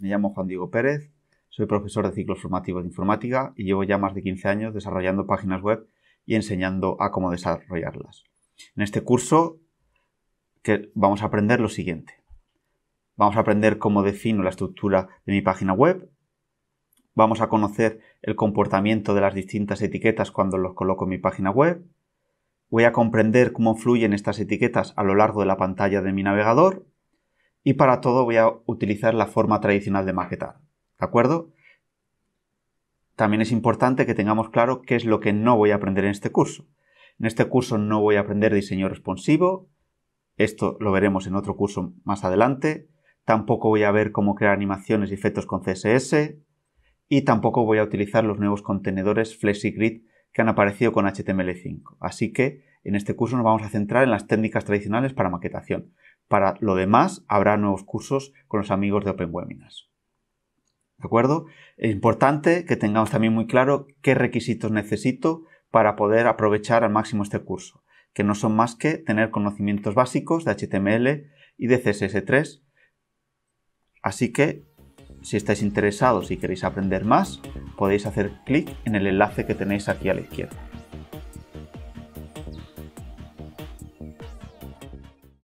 Me llamo Juan Diego Pérez, soy profesor de ciclos formativos de informática y llevo ya más de 15 años desarrollando páginas web y enseñando a cómo desarrollarlas. En este curso vamos a aprender lo siguiente. Vamos a aprender cómo defino la estructura de mi página web. Vamos a conocer el comportamiento de las distintas etiquetas cuando los coloco en mi página web. Voy a comprender cómo fluyen estas etiquetas a lo largo de la pantalla de mi navegador y para todo voy a utilizar la forma tradicional de maquetar. ¿De acuerdo? También es importante que tengamos claro qué es lo que no voy a aprender en este curso. En este curso no voy a aprender diseño responsivo, esto lo veremos en otro curso más adelante. Tampoco voy a ver cómo crear animaciones y efectos con CSS. Y tampoco voy a utilizar los nuevos contenedores Grid que han aparecido con HTML5. Así que en este curso nos vamos a centrar en las técnicas tradicionales para maquetación. Para lo demás, habrá nuevos cursos con los amigos de Open Webinars. ¿De acuerdo? Es importante que tengamos también muy claro qué requisitos necesito para poder aprovechar al máximo este curso, que no son más que tener conocimientos básicos de HTML y de CSS3. Así que, si estáis interesados y queréis aprender más, podéis hacer clic en el enlace que tenéis aquí a la izquierda.